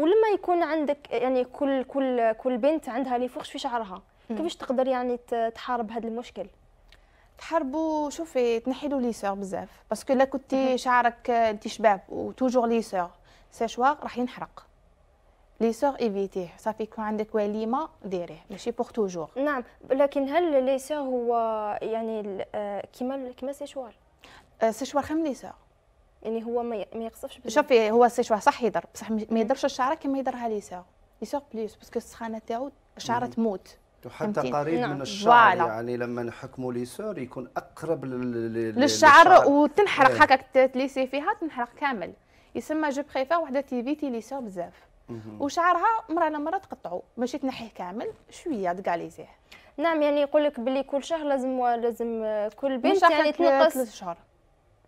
ولما يكون عندك يعني كل كل كل بنت عندها لي فوغش في شعرها كيفاش تقدر يعني تحارب هذا المشكل تحاربوا شوفي تنحي له ليسور بزاف باسكو لا كنتي شعرك انت شباب وتوجور ليسور سيشوار راح ينحرق ليسور ايفيتيه صافي يكون عندك وليمه ديريه ماشي بوغ توجور نعم لكن هل ليسور هو يعني آه، كيما كيما سيشوار آه، سيشوار خيم لي يعني هو ما يقصفش شوفي هو سي شوا صح يضرب بصح ما يضربش الشعره كما يضرها ليساغ ليساغ بليس باسكو السخانه تاعو الشعره تموت وحتى قريب من نعم. الشعر يعني لما نحكموا ليسور يكون اقرب للشعر وتنحرق إيه. هكاك تليسي فيها تنحرق كامل يسمى جو بريفير وحده تيفيتي ليسور بزاف وشعرها مره على مره تقطعوا ماشي تنحيه كامل شويه تكاليزيه نعم يعني يقول لك بلي كل شهر لازم لازم آه، كل بنت يعني تنقص ثلاث شهور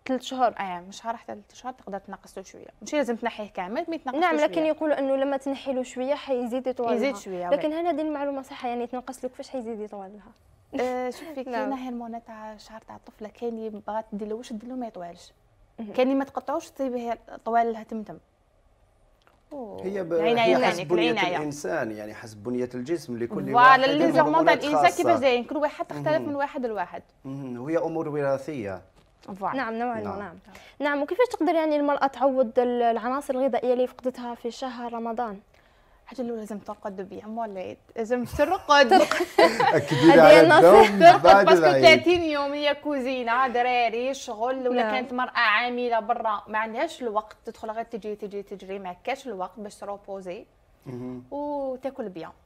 ثلاث شهور اه يعني مش حتى ثلاث شهور تقدر تنقص له شويه ماشي لازم تنحيه كامل مي تنقص نعم لكن يقولوا انه لما تنحي له شويه حيزيد يطول يزيد شويه لكن هنا هذه المعلومه صح يعني تنقص له كيفاش حيزيد يطول لها آه، شوفي كاين نعم. هرمونات تاع الشعر تاع الطفله كاين اللي بغات تدير له واش دير له ما يطولش كاين اللي ما تقطعوش تصيبه طوال لها تمتم هي, ب... هي حسب يعني، بنية الإنسان يعني حسب بنية الجسم لكل واحد فوالا اللي تاع الإنسان كيفاش جايين كل واحد تختلف من واحد لواحد وهي أمور وراثية نعم نوعا نعم. ما نعم نعم وكيفاش تقدر يعني المرأة تعوض العناصر الغذائية اللي فقدتها في شهر رمضان؟ الحاجه الاولى لازم ترقد بيا ولا لازم ترقد اكيد على الدوم ترقد باسكو 30 يوم هي كوزينه دراري شغل ولا نعم. كانت مراه عامله برا ما عندهاش الوقت تدخل غير تجري تجري تجري ما كاش الوقت باش تروبوزي وتاكل بيان